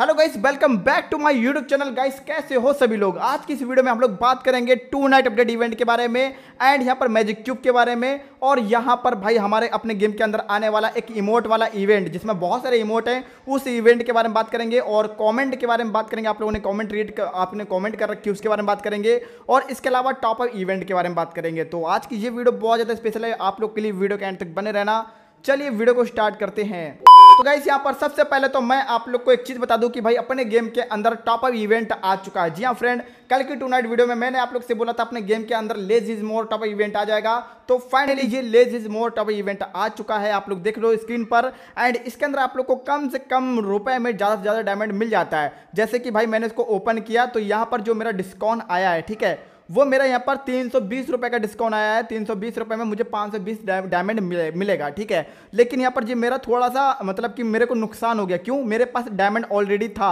hello guys welcome back to my YouTube channel guys कैसे हो सभी लोग आज की इस वीडियो में हम लोग बात करेंगे टू नाइट अपडेट इवेंट के बारे में एंड यहाँ पर मैजिक क्यूब के बारे में और यहाँ पर भाई हमारे अपने गेम के अंदर आने वाला एक इमोट वाला इवेंट जिसमें बहुत सारे इमोट हैं उस इवेंट के बारे में बात करेंगे और कॉमेंट के बारे में बात करेंगे आप लोगों ने कॉमेंट रीड आपने कॉमेंट कर रखी उसके बारे में बात करेंगे और इसके अलावा टॉप अप इवेंट के बारे में बात करेंगे तो आज की ये वीडियो बहुत ज़्यादा स्पेशल है आप लोग के लिए वीडियो के एंड तक बने रहना चलिए वीडियो को स्टार्ट करते हैं तो गाइस यहाँ पर सबसे पहले तो मैं आप लोग को एक चीज बता दूं कि भाई अपने गेम के अंदर टॉप अप इवेंट आ चुका है जी हाँ फ्रेंड कल की टू नाइट वीडियो में मैंने आप लोग से बोला था अपने गेम के अंदर less is more top event आ जाएगा तो फाइनली ये less is more top event आ चुका है आप लोग देख लो स्क्रीन पर एंड इसके अंदर आप लोग को कम से कम रुपए में ज़्यादा से ज़्यादा डायमंड मिल जाता है जैसे कि भाई मैंने इसको ओपन किया तो यहाँ पर जो मेरा डिस्काउंट आया है ठीक है वो मेरा यहाँ पर तीन सौ बीस रुपये का डिस्काउंट आया है तीन सौ बीस रुपये में मुझे पाँच सौ बीस डायमंड मिलेगा ठीक है लेकिन यहाँ पर जी मेरा थोड़ा सा मतलब कि मेरे को नुकसान हो गया क्यों मेरे पास डायमंड ऑलरेडी था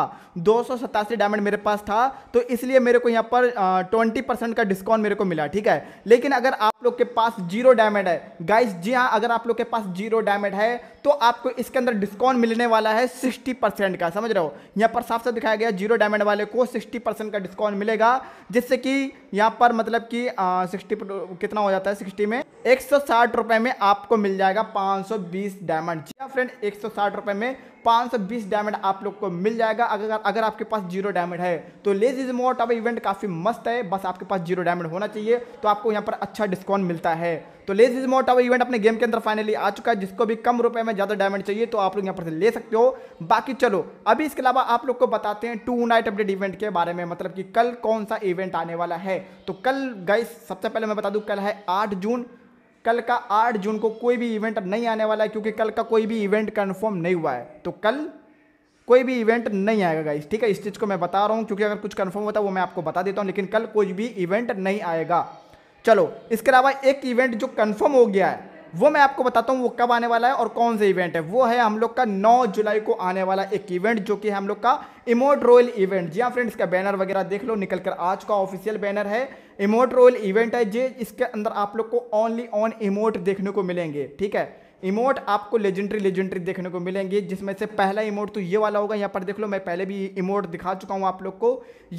दो सौ सतासी डायमंड मेरे पास था तो इसलिए मेरे को यहाँ पर ट्वेंटी परसेंट का डिस्काउंट मेरे को मिला ठीक है लेकिन अगर आप लोग के पास जीरो डायमंड है गाइस जी हाँ अगर आप लोग के पास जीरो डायमंड है तो आपको इसके अंदर डिस्काउंट मिलने वाला है सिक्सटी परसेंट का समझ रहे हो यहाँ पर साफ साफ दिखाया गया जीरो डायमंड वाले को सिक्सटी परसेंट का डिस्काउंट मिलेगा जिससे कि यहाँ यहाँ पर मतलब कि सिक्सटी कितना हो जाता है सिक्सटी में एक सौ साठ में आपको मिल जाएगा 520 सौ बीस डायमंड जी हाँ फ्रेंड एक सौ साठ में 520 डायमंड आप लोग को मिल जाएगा अगर अगर आपके पास जीरो डायमंड है तो लेज इज मोट अब इवेंट काफ़ी मस्त है बस आपके पास जीरो डायमंड होना चाहिए तो आपको यहाँ पर अच्छा डिस्काउंट मिलता है तो लेज इज मोट अब इवेंट अपने गेम के अंदर फाइनली आ चुका है जिसको भी कम रुपए में ज़्यादा डायमंड चाहिए तो आप लोग यहाँ पर से ले सकते हो बाकी चलो अभी इसके अलावा आप लोग को बताते हैं टू नाइट अपडेट इवेंट के बारे में मतलब कि कल कौन सा इवेंट आने वाला है तो कल गाइस सबसे पहले मैं बता दू कल है आठ जून कल का आठ जून को कोई भी इवेंट नहीं आने वाला है क्योंकि कल का कोई भी इवेंट कन्फर्म नहीं हुआ है तो कल कोई भी इवेंट नहीं आएगा गाइस ठीक है इस चीज़ को मैं बता रहा हूँ क्योंकि अगर कुछ कन्फर्म होता है वो मैं आपको बता देता हूँ लेकिन कल कोई भी इवेंट नहीं आएगा चलो इसके अलावा एक इवेंट जो कन्फर्म हो गया है वो मैं आपको बताता हूँ वो कब आने वाला है और कौन सा इवेंट है वो है हम लोग का 9 जुलाई को आने वाला एक इवेंट जो कि है हम लोग का इमोट रोयल इवेंट जी हाँ फ्रेंड्स इसका बैनर वगैरह देख लो निकल कर आज का ऑफिशियल बैनर है इमोट रोयल इवेंट है जे इसके अंदर आप लोग को ओनली ऑन इमोट देखने को मिलेंगे ठीक है इमोट आपको लेजेंडरी लेजेंडरी देखने को मिलेंगे जिसमें से पहला इमोट तो ये वाला होगा यहाँ पर देख लो मैं पहले भी इमोट दिखा चुका हूँ आप लोग को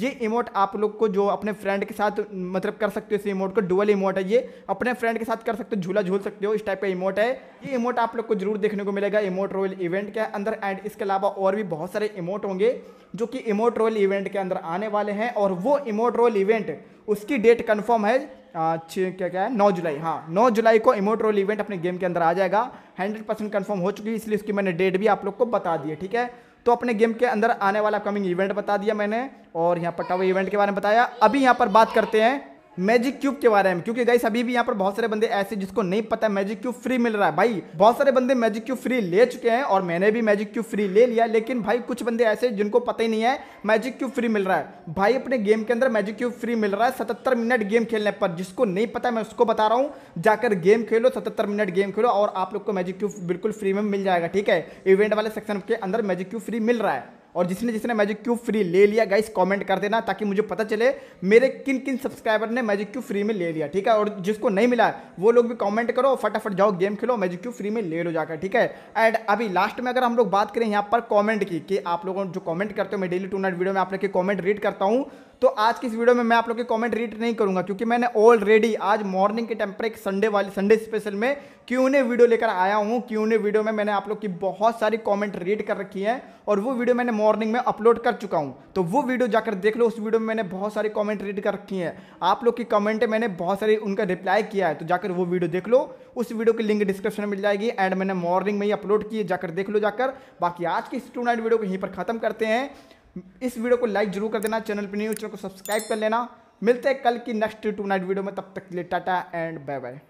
ये इमोट आप लोग को जो अपने फ्रेंड के साथ मतलब कर सकते हो इस इमोट को डुअल इमोट है ये अपने फ्रेंड के साथ कर सकते हो झूला झूल सकते हो इस टाइप का इमोट है ये इमोट आप लोग को जरूर देखने को मिलेगा इमोट रॉयल इवेंट के अंदर एंड इसके अलावा और भी बहुत सारे इमोट होंगे जो कि इमोट रॉयल इवेंट के अंदर आने वाले हैं और वो इमोट रॉयल इवेंट उसकी डेट कन्फर्म है क्या क्या है नौ जुलाई हाँ नौ जुलाई को इमोट्रोल इवेंट अपने गेम के अंदर आ जाएगा हंड्रेड परसेंट कन्फर्म हो चुकी है इसलिए उसकी मैंने डेट भी आप लोग को बता दी है ठीक है तो अपने गेम के अंदर आने वाला अपकमिंग इवेंट बता दिया मैंने और यहाँ पर टावर इवेंट के बारे में बताया अभी यहाँ पर बात करते हैं मैजिक क्यूब के बारे में क्योंकि गाइस अभी भी यहाँ पर बहुत सारे बंदे ऐसे जिसको नहीं पता मैजिक क्यूब फ्री मिल रहा है भाई बहुत सारे बंदे मैजिक क्यूब फ्री ले चुके हैं और मैंने भी मैजिक क्यूब फ्री ले लिया लेकिन भाई कुछ बंदे ऐसे जिनको पता ही नहीं है मैजिक क्यूब फ्री मिल रहा है भाई अपने गेम के अंदर मैजिक क्यूब फ्री मिल रहा है सतहत्तर मिनट गेम खेलने पर जिसको नहीं पता मैं उसको बता रहा हूँ जाकर गेम खेलो सतहत्तर मिनट गेम खेलो और आप लोग को मैजिक क्यूब बिल्कुल फ्री में मिल जाएगा ठीक है इवेंट वाले सेक्शन के अंदर मैजिक क्यूब फ्री मिल रहा है और जिसने जिसने मैजिक क्यूब फ्री ले लिया गाइस कमेंट कर देना ताकि मुझे पता चले मेरे किन किन सब्सक्राइबर ने मैजिक क्यूब फ्री में ले लिया ठीक है और जिसको नहीं मिला वो लोग भी कॉमेंट करो फटाफट जाओ गेम खेलो मैजिक क्यूब फ्री में ले लो जाकर ठीक है एंड अभी लास्ट में अगर हम लोग बात करें यहाँ पर कॉमेंट की कि आप लोगों जो कॉमेंट करते हो मैं डेली टू नाइट वीडियो में आप लोग कॉमेंट रीड करता हूँ तो आज की इस वीडियो में मैं आप लोग के कमेंट रीड नहीं करूंगा क्योंकि मैंने ऑलरेडी आज मॉर्निंग के टेम्परेक संडे वाली संडे स्पेशल में क्यों ने वीडियो लेकर आया हूँ क्यों ने वीडियो में मैंने आप लोग की बहुत सारी कमेंट रीड कर रखी है और वो वीडियो मैंने मॉर्निंग में अपलोड कर चुका हूँ तो वो वीडियो जाकर देख लो उस वीडियो में मैंने बहुत सारी कमेंट रीड कर रखी है आप लोग की कमेंट मैंने बहुत सारी उनका रिप्लाई किया है तो जाकर वो वीडियो देख लो उस वीडियो की लिंक डिस्क्रिप्शन में मिल जाएगी एंड मैंने मॉर्निंग में ही अपलोड की जाकर देख लो जाकर बाकी आज की स्टूडेंट वीडियो को यहीं पर खत्म करते हैं इस वीडियो को लाइक जरूर कर देना चैनल पर न्यू चैनल को सब्सक्राइब कर लेना मिलते हैं कल की नेक्स्ट टू नाइट वीडियो में तब तक के लिए टाटा एंड बाय बाय